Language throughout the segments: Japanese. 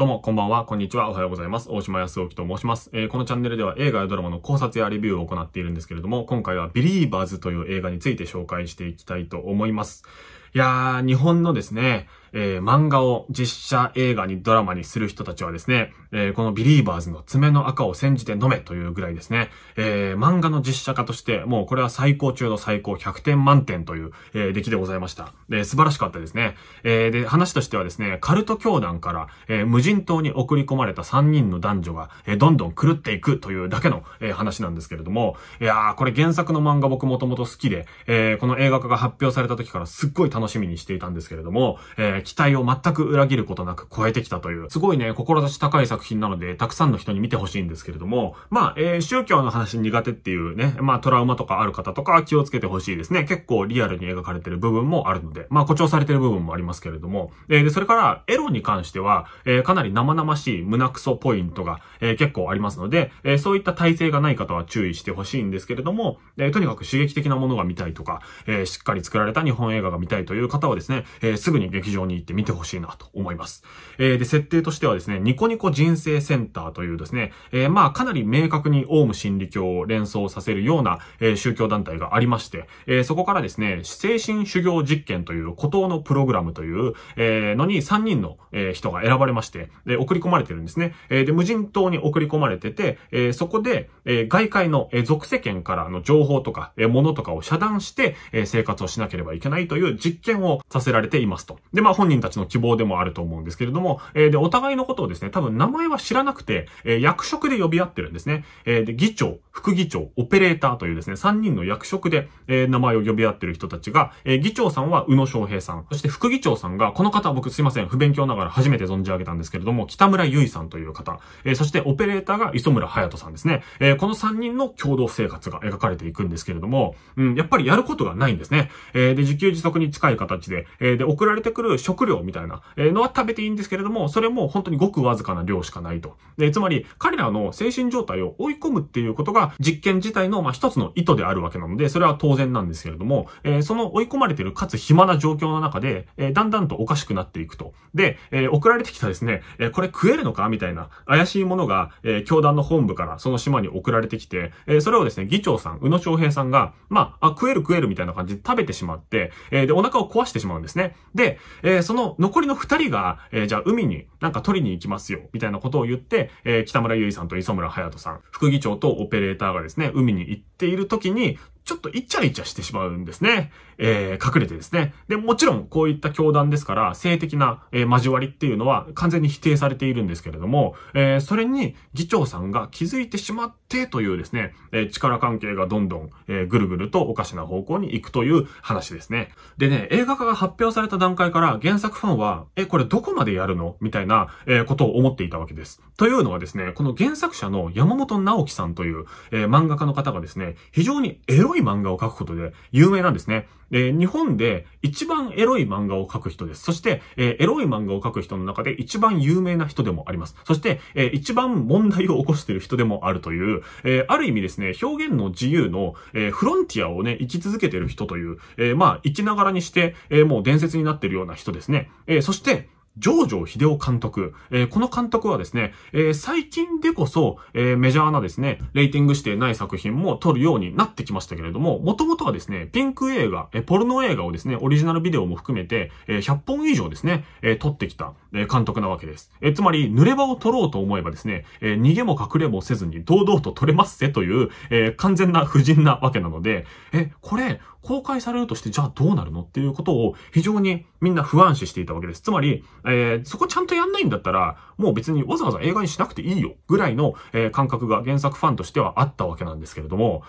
どうも、こんばんは、こんにちは、おはようございます。大島康之と申します。えー、このチャンネルでは映画やドラマの考察やレビューを行っているんですけれども、今回はビリーバーズという映画について紹介していきたいと思います。いやー、日本のですね、えー、漫画を実写映画にドラマにする人たちはですね、えー、このビリーバーズの爪の赤を煎じて飲めというぐらいですね、えー、漫画の実写化として、もうこれは最高中の最高100点満点という、えー、出来でございました。で、素晴らしかったですね。えー、で、話としてはですね、カルト教団から、えー、無人島に送り込まれた3人の男女が、えー、どんどん狂っていくというだけの、えー、話なんですけれども、いやー、これ原作の漫画僕もともと好きで、えー、この映画化が発表された時からすっごい楽しみにしていたんですけれども、えーえ期待を全く裏切ることなく超えてきたという、すごいね、志高い作品なので、たくさんの人に見てほしいんですけれども、まあ、えー、宗教の話苦手っていうね、まあ、トラウマとかある方とか気をつけてほしいですね。結構リアルに描かれてる部分もあるので、まあ、誇張されてる部分もありますけれども、えー、で、それから、エロに関しては、えー、かなり生々しい胸クソポイントが、えー、結構ありますので、えー、そういった体制がない方は注意してほしいんですけれども、えー、とにかく刺激的なものが見たいとか、えー、しっかり作られた日本映画が見たいという方はですね、えー、すぐに劇場にに行って見てほしいなと思います。えー、で、設定としてはですね、ニコニコ人生センターというですね、えー、まあ、かなり明確にオウム真理教を連想させるような、えー、宗教団体がありまして、えー、そこからですね、精神修行実験という孤島のプログラムという、えー、のに3人の、えー、人が選ばれまして、で、送り込まれてるんですね。えー、で、無人島に送り込まれてて、えー、そこで、えー、外界の、えー、属世間からの情報とか、えー、物とかを遮断して、えー、生活をしなければいけないという実験をさせられていますと。で、まあ本人たちの希望でもあると思うんですけれども、えー、で、お互いのことをですね、多分名前は知らなくて、えー、役職で呼び合ってるんですね。えー、で、議長、副議長、オペレーターというですね、3人の役職で、えー、名前を呼び合ってる人たちが、えー、議長さんは宇野昌平さん、そして副議長さんが、この方は僕すいません、不勉強ながら初めて存じ上げたんですけれども、北村結衣さんという方、えー、そしてオペレーターが磯村隼人さんですね。えー、この3人の共同生活が描かれていくんですけれども、うん、やっぱりやることがないんですね。えー、で、自給自足に近い形で、えー、で、送られてくる食料みたいなのは食べていいんですけれども、それも本当にごくわずかな量しかないと。で、つまり彼らの精神状態を追い込むっていうことが実験自体のまあ一つの意図であるわけなので、それは当然なんですけれども、えー、その追い込まれてるかつ暇な状況の中で、えー、だんだんとおかしくなっていくと。で、えー、送られてきたですね、えこれ食えるのかみたいな怪しいものが、え教団の本部からその島に送られてきて、えそれをですね、議長さん、宇野昌平さんが、まあ、あ食える食えるみたいな感じで食べてしまって、えで、お腹を壊してしまうんですね。で、えで、その残りの二人が、えー、じゃあ海になんか取りに行きますよ、みたいなことを言って、えー、北村優衣さんと磯村隼人さん、副議長とオペレーターがですね、海に行っている時に、ちょっとイチャイチャしてしまうんですね。えー、隠れてですね。で、もちろんこういった教団ですから、性的な、えー、交わりっていうのは完全に否定されているんですけれども、えー、それに議長さんが気づいてしまってというですね、えー、力関係がどんどん、えー、ぐるぐるとおかしな方向に行くという話ですね。でね、映画化が発表された段階から原作ファンは、え、これどこまでやるのみたいな、えー、ことを思っていたわけです。というのはですね、この原作者の山本直樹さんという、えー、漫画家の方がですね、非常にエロロい漫画を描くことで有名なんですね。で、日本で一番エロい漫画を描く人です。そして、えー、エロい漫画を描く人の中で一番有名な人でもあります。そして、えー、一番問題を起こしている人でもあるという、えー、ある意味ですね、表現の自由の、えフロンティアをね、生き続けている人という、えまあ、生きながらにして、えもう伝説になっているような人ですね。えそして、ジョージョデオ監督。えー、この監督はですね、えー、最近でこそ、えー、メジャーなですね、レーティングしてない作品も撮るようになってきましたけれども、もともとはですね、ピンク映画、えポルノ映画をですね、オリジナルビデオも含めて、え100本以上ですね、え撮ってきた、え監督なわけです。えつまり、濡れ場を撮ろうと思えばですね、え逃げも隠れもせずに堂々と撮れますぜという、え完全な不人なわけなので、え、これ、公開されるとして、じゃあどうなるのっていうことを非常にみんな不安視していたわけです。つまり、えー、そこちゃんとやんないんだったら、もう別にわざわざ映画にしなくていいよ、ぐらいの、えー、感覚が原作ファンとしてはあったわけなんですけれども、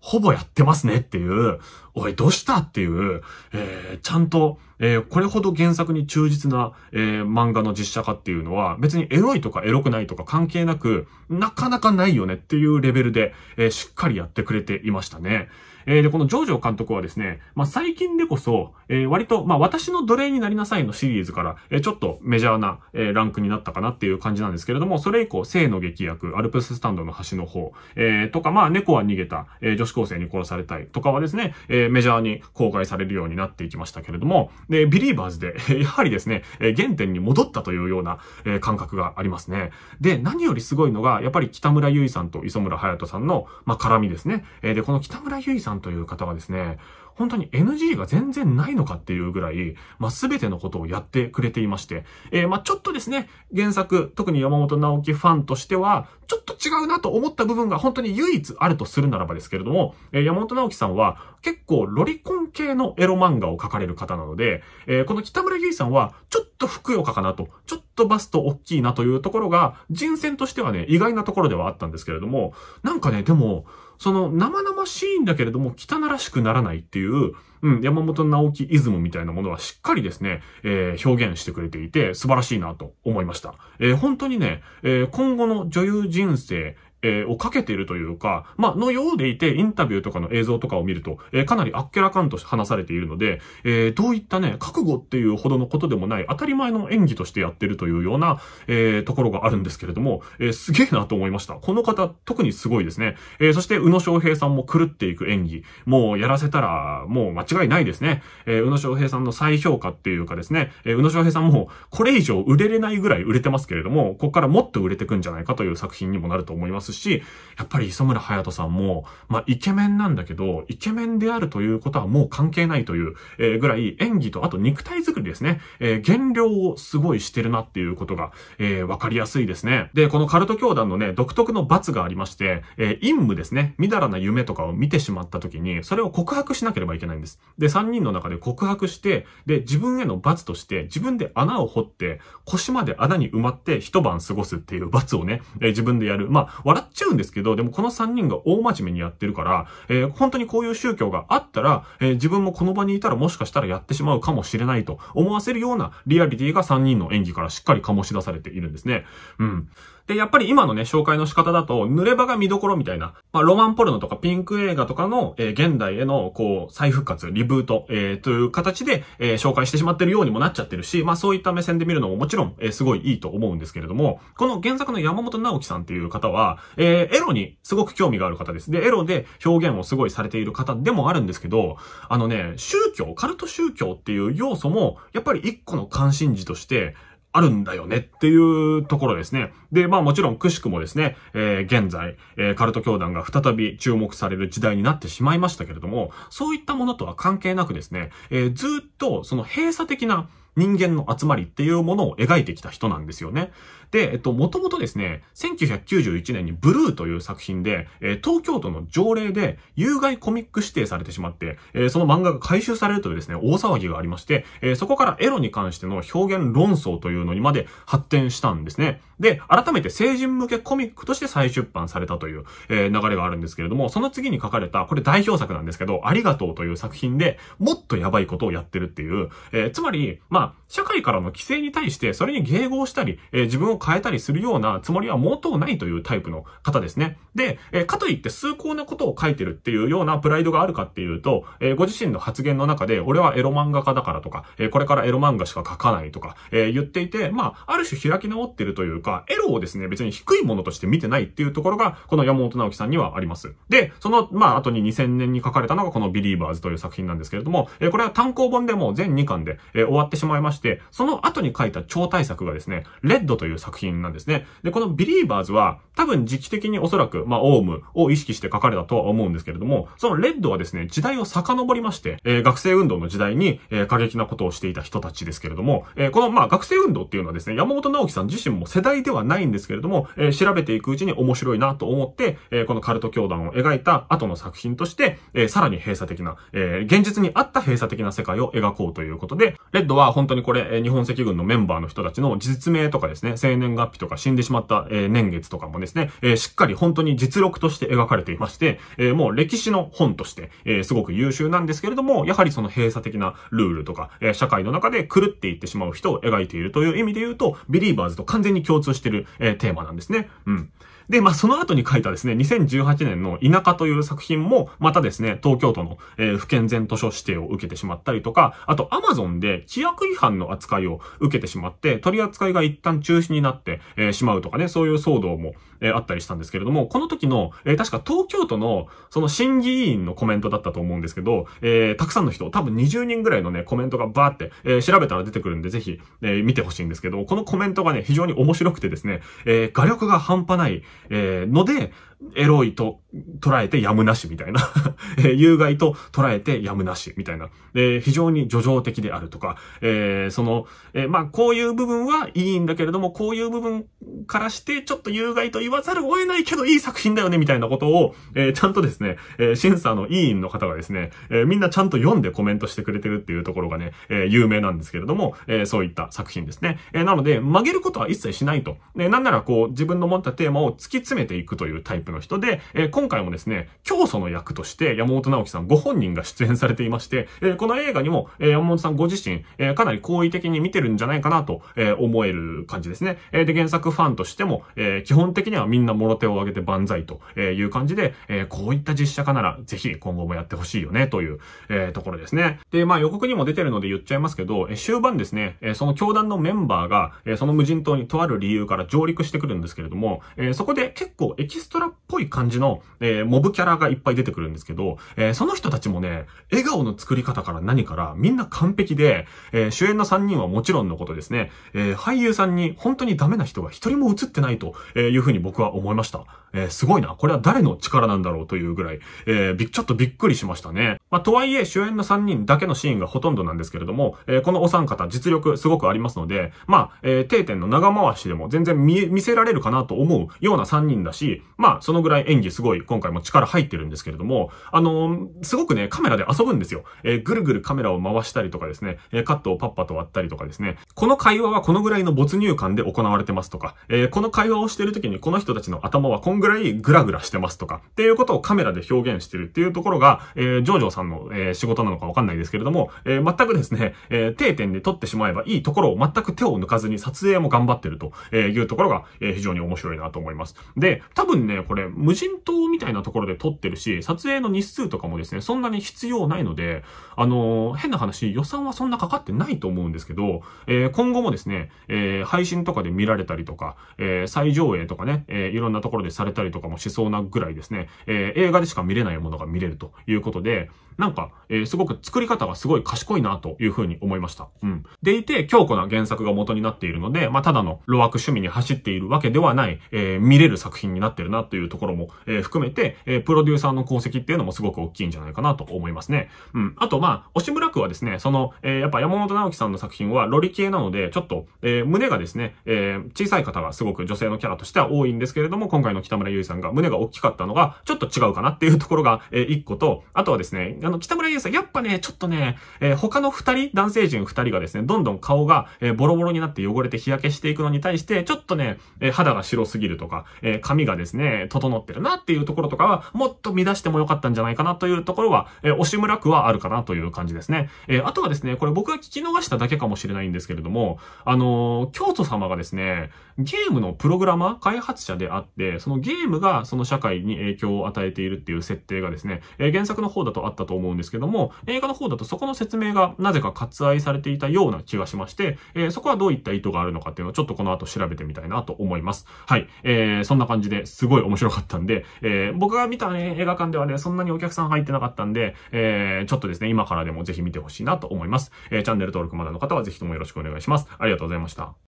ほぼやってますねっていう、おい、どうしたっていう、えー、ちゃんと、えー、これほど原作に忠実な、えー、漫画の実写化っていうのは、別にエロいとかエロくないとか関係なく、なかなかないよねっていうレベルで、えー、しっかりやってくれていましたね。えー、で、このジョージョ監督はですね、まあ、最近でこそ、えー、割と、まあ、私の奴隷になりなさいのシリーズから、えー、ちょっとメジャーな、えー、ランクになったかなっていう感じなんですけれども、それ以降、性の劇薬、アルプススタンドの端の方、えー、とか、まあ、猫は逃げた、えー、女子高生に殺されたいとかはですね、えー、メジャーに公開されるようになっていきましたけれども、で、ビリーバーズで、やはりですね、えー、原点に戻ったというような、えー、感覚がありますね。で、何よりすごいのが、やっぱり北村優衣さんと磯村隼人さんの、まあ、絡みですね。えー、で、この北村優衣さんんという方がですね、本当に NG が全然ないのかっていうぐらい、まあ、全てのことをやってくれていまして、えー、まあ、ちょっとですね、原作、特に山本直樹ファンとしては、ちょっと違うなと思った部分が本当に唯一あるとするならばですけれども、えー、山本直樹さんは結構ロリコン系のエロ漫画を描かれる方なので、えー、この北村結衣さんは、ちょっとふくよかかなと、ちょっとバスト大きいなというところが、人選としてはね、意外なところではあったんですけれども、なんかね、でも、その生々しいんだけれども汚らしくならないっていう、うん、山本直樹イズムみたいなものはしっかりですね、えー、表現してくれていて素晴らしいなと思いました。えー、本当にね、えー、今後の女優人生、えー、をかけているというか、まあ、のようでいて、インタビューとかの映像とかを見ると、えー、かなりあっけらかんと話されているので、えー、どういったね、覚悟っていうほどのことでもない、当たり前の演技としてやってるというような、えところがあるんですけれども、えすげえなと思いました。この方、特にすごいですね。えそして、宇野昌平さんも狂っていく演技。もう、やらせたら、もう間違いないですね。え宇野昌平さんの再評価っていうかですね、え宇野昌平さんも、これ以上売れれないぐらい売れてますけれども、ここからもっと売れてくんじゃないかという作品にもなると思いますますし、やっぱり磯村隼人さんも、まあ、イケメンなんだけど、イケメンであるということはもう関係ないという、えー、ぐらい演技と、あと肉体作りですね。えー、減量をすごいしてるなっていうことが、えー、わかりやすいですね。で、このカルト教団のね、独特の罰がありまして、えー、陰夢ですね。みだらな夢とかを見てしまった時に、それを告白しなければいけないんです。で、3人の中で告白して、で、自分への罰として、自分で穴を掘って、腰まで穴に埋まって一晩過ごすっていう罰をね、えー、自分でやる。まあ、笑っちゃうんですけど、でもこの3人が大真面目にやってるから、えー、本当にこういう宗教があったら、えー、自分もこの場にいたらもしかしたらやってしまうかもしれないと思わせるようなリアリティが3人の演技からしっかり醸し出されているんですね。うん。で、やっぱり今のね、紹介の仕方だと、濡れ場が見どころみたいな、まあ、ロマンポルノとかピンク映画とかの、えー、現代への、こう、再復活、リブート、えー、という形で、えー、紹介してしまってるようにもなっちゃってるし、まあ、そういった目線で見るのももちろん、えー、すごいいいと思うんですけれども、この原作の山本直樹さんっていう方は、えー、エロにすごく興味がある方です。で、エロで表現をすごいされている方でもあるんですけど、あのね、宗教、カルト宗教っていう要素も、やっぱり一個の関心事として、あるんだよねっていうところですね。で、まあもちろんくしくもですね、えー、現在、えー、カルト教団が再び注目される時代になってしまいましたけれども、そういったものとは関係なくですね、えー、ずっとその閉鎖的な人間の集まりっていうものを描いてきた人なんですよね。で、えっと、もともとですね、1991年にブルーという作品で、え東京都の条例で有害コミック指定されてしまって、えその漫画が回収されるというですね、大騒ぎがありまして、えそこからエロに関しての表現論争というのにまで発展したんですね。で、改めて成人向けコミックとして再出版されたという、え流れがあるんですけれども、その次に書かれた、これ代表作なんですけど、ありがとうという作品で、もっとやばいことをやってるっていう、えつまり、まあ、社会からの規制に対してそれに迎合したり、えー、自分を変えたりするようなつもりは毛頭ないというタイプの方ですね。で、えー、かといって崇高なことを書いてるっていうようなプライドがあるかっていうと、えー、ご自身の発言の中で、俺はエロ漫画家だからとか、えこれからエロ漫画しか書かないとか、え言っていて、まあ、ある種開き直ってるというか、エロをですね、別に低いものとして見てないっていうところが、この山本直樹さんにはあります。で、その、まあ、後に2000年に書かれたのがこのビリーバーズという作品なんですけれども、えこれは単行本でも全2巻で、え終わってしまいままして、その後に書いた超大作がですね、レッドという作品なんですね。で、このビリーバーズは、多分時期的におそらく、まあ、オウムを意識して書かれたとは思うんですけれども、そのレッドはですね、時代を遡りまして、えー、学生運動の時代に、えー、過激なことをしていた人たちですけれども、えー、この、まあ、学生運動っていうのはですね、山本直樹さん自身も世代ではないんですけれども、え調べていくうちに面白いなと思って、えこのカルト教団を描いた後の作品として、えさらに閉鎖的な、え現実に合った閉鎖的な世界を描こうということで、レッドは本当にこれ、日本赤軍のメンバーの人たちの実名とかですね、生年月日とか死んでしまった、え年月とかもですね、えしっかり本当に実力として描かれていまして、えもう歴史の本として、えすごく優秀なんですけれども、やはりその閉鎖的なルールとか、え社会の中で狂っていってしまう人を描いているという意味で言うと、ビリーバーズと完全に共通してる、えテーマなんですね。うん。で、まあ、その後に書いたですね、2018年の田舎という作品も、またですね、東京都の、えー、不健全図書指定を受けてしまったりとか、あとアマゾンで規約違反の扱いを受けてしまって、取り扱いが一旦中止になって、えー、しまうとかね、そういう騒動も、えー、あったりしたんですけれども、この時の、えー、確か東京都の、その審議委員のコメントだったと思うんですけど、えー、たくさんの人、多分20人ぐらいのね、コメントがバーって、えー、調べたら出てくるんで、ぜひ、えー、見てほしいんですけど、このコメントがね、非常に面白くてですね、えー、画力が半端ない、えー、ので、エロいと捉えてやむなしみたいな えー、有害と捉えてやむなしみたいな、えー、非常に叙情的であるとか、えー、その、えー、まあ、こういう部分はいいんだけれども、こういう部分からして、ちょっと有害と言わざるを得ないけど、いい作品だよね、みたいなことを、えー、ちゃんとですね、えー、審査の委員の方がですね、えー、みんなちゃんと読んでコメントしてくれてるっていうところがね、えー、有名なんですけれども、えー、そういった作品ですね。えー、なので、曲げることは一切しないと。ね、なんならこう、自分の持ったテーマを突き詰めていくというタイププの人で、えー、今回もですね、教祖の役として山本直樹さんご本人が出演されていまして、えー、この映画にも、えー、山本さんご自身、えー、かなり好意的に見てるんじゃないかなと、えー、思える感じですね。えー、で、原作ファンとしても、えー、基本的にはみんなも手を挙げて万歳という感じで、えー、こういった実写化ならぜひ今後もやってほしいよねという、えー、ところですね。で、まあ予告にも出てるので言っちゃいますけど、えー、終盤ですね、えー、その教団のメンバーが、えー、その無人島にとある理由から上陸してくるんですけれども、えー、そこで結構エキストラっぽい感じの、えー、モブキャラがいっぱい出てくるんですけど、えー、その人たちもね、笑顔の作り方から何からみんな完璧で、えー、主演の3人はもちろんのことですね、え俳優さんに本当にダメな人が一人も映ってないというふうに僕は思いました。えー、すごいな。これは誰の力なんだろうというぐらい、えー、び、ちょっとびっくりしましたね。まあ、とはいえ、主演の3人だけのシーンがほとんどなんですけれども、えー、このお三方、実力すごくありますので、まあ、えー、定点の長回しでも全然見、見せられるかなと思うような3人だし、まあ、そのぐらい演技すごい、今回も力入ってるんですけれども、あのー、すごくね、カメラで遊ぶんですよ。えー、ぐるぐるカメラを回したりとかですね、えー、カットをパッパと割ったりとかですね、この会話はこのぐらいの没入感で行われてますとか、えー、この会話をしてる時にこの人たちの頭はぐらいグラグラしてますとか、っていうことをカメラで表現してるっていうところが、えー、ジョジョさんの、えー、仕事なのかわかんないですけれども、えー、全くですね、えー、定点で撮ってしまえばいいところを全く手を抜かずに撮影も頑張ってるというところが、えー、非常に面白いなと思います。で、多分ね、これ、無人島みたいなところで撮ってるし、撮影の日数とかもですね、そんなに必要ないので、あのー、変な話、予算はそんなかかってないと思うんですけど、えー、今後もですね、えー、配信とかで見られたりとか、えー、再上映とかね、えー、いろんなところでされれたりとかもしそうなぐらいですね、えー、映画でしか見れないものが見れるということで、なんか、えー、すごく作り方がすごい賢いなというふうに思いました。うん。でいて、強固な原作が元になっているので、まあ、ただの路悪趣味に走っているわけではない、えー、見れる作品になってるなというところも、えー、含めて、えー、プロデューサーの功績っていうのもすごく大きいんじゃないかなと思いますね。うん。あと、まあ、押村区はですね、その、えー、やっぱ山本直樹さんの作品はロリ系なので、ちょっと、えー、胸がですね、えー、小さい方がすごく女性のキャラとしては多いんですけれども、今回の北村優衣さんが胸が大きかったのが、ちょっと違うかなっていうところが、えー、1個と、あとはですね、あの、北村優さん、やっぱね、ちょっとね、えー、他の二人、男性陣二人がですね、どんどん顔が、えー、ボロボロになって汚れて日焼けしていくのに対して、ちょっとね、えー、肌が白すぎるとか、えー、髪がですね、整ってるなっていうところとかは、もっと乱してもよかったんじゃないかなというところは、えー、押村区はあるかなという感じですね。えー、あとはですね、これ僕が聞き逃しただけかもしれないんですけれども、あのー、京都様がですね、ゲームのプログラマー、開発者であって、そのゲームがその社会に影響を与えているっていう設定がですね、えー、原作の方だとあったと思うんですけども、映画の方だとそこの説明がなぜか割愛されていたような気がしまして、えー、そこはどういった意図があるのかっていうのをちょっとこの後調べてみたいなと思います。はい。えー、そんな感じですごい面白かったんで、えー、僕が見たね、映画館ではね、そんなにお客さん入ってなかったんで、えー、ちょっとですね、今からでもぜひ見てほしいなと思います。えー、チャンネル登録まだの方はぜひともよろしくお願いします。ありがとうございました。